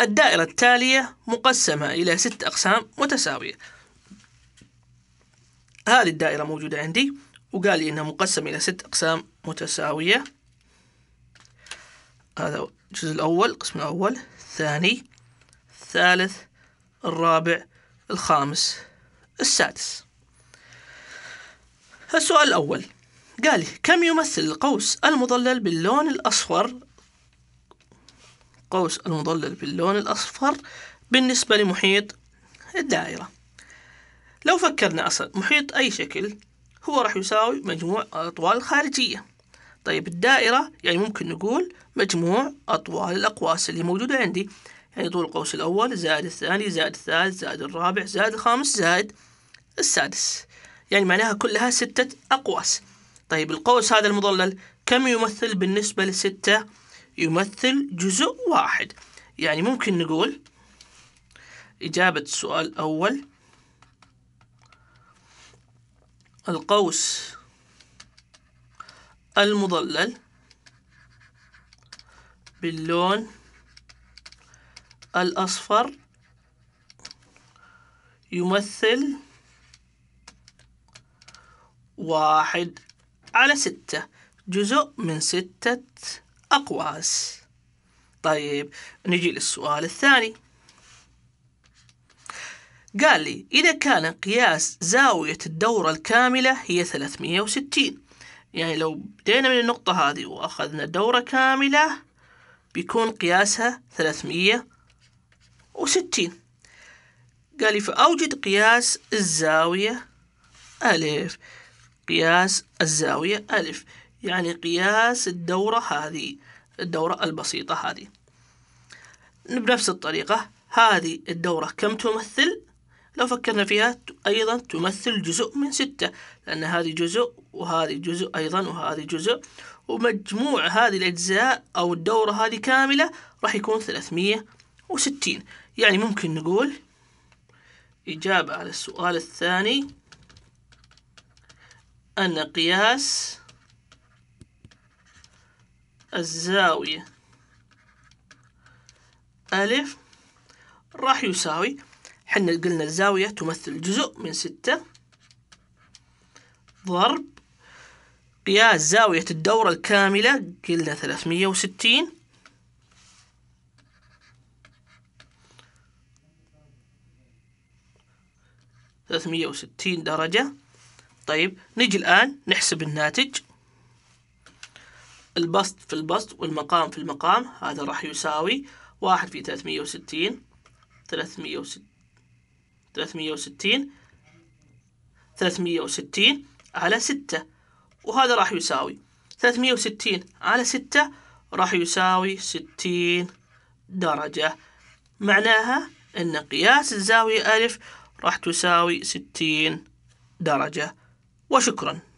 الدائرة التالية مقسمة إلى ست أقسام متساوية هذه الدائرة موجودة عندي وقال لي إنها مقسمة إلى ست أقسام متساوية هذا الجزء الأول القسم الأول الثاني الثالث الرابع الخامس السادس السؤال الأول قال لي كم يمثل القوس المضلل باللون الأصفر قوس المضلل باللون الأصفر بالنسبة لمحيط الدائرة لو فكرنا أصلا محيط أي شكل هو راح يساوي مجموع الأطوال الخارجية طيب الدائرة يعني ممكن نقول مجموع أطوال الأقواس اللي موجودة عندي يعني طول القوس الأول زائد الثاني زائد الثالث زائد الرابع زائد الخامس زائد السادس يعني معناها كلها ستة أقواس طيب القوس هذا المضلل كم يمثل بالنسبة لستة يمثل جزء واحد يعني ممكن نقول إجابة السؤال الأول القوس المضلل باللون الأصفر يمثل واحد على ستة جزء من ستة أقواس طيب نجي للسؤال الثاني قال لي إذا كان قياس زاوية الدورة الكاملة هي 360 يعني لو بدينا من النقطة هذه وأخذنا دورة كاملة بيكون قياسها 360 قال لي فأوجد قياس الزاوية ألف قياس الزاوية ألف يعني قياس الدورة هذه الدورة البسيطة هذه بنفس الطريقة هذه الدورة كم تمثل لو فكرنا فيها أيضا تمثل جزء من ستة لأن هذه جزء وهذه جزء أيضا وهذه جزء ومجموع هذه الأجزاء أو الدورة هذه كاملة راح يكون ثلاثمية وستين يعني ممكن نقول إجابة على السؤال الثاني أن قياس الزاوية ألف راح يساوي حنا قلنا الزاوية تمثل جزء من ستة ضرب قياس زاوية الدورة الكاملة قلنا ثلاثمية وستين ثلاثمية وستين درجة طيب نجي الآن نحسب الناتج البسط في البسط والمقام في المقام هذا راح يساوي واحد في ثلاثمية وستين ثلاثمية وستين ثلاثمية وستين على ستة وهذا راح يساوي ثلاثمية وستين على ستة راح يساوي ستين درجة معناها أن قياس الزاوية ألف راح تساوي ستين درجة وشكراً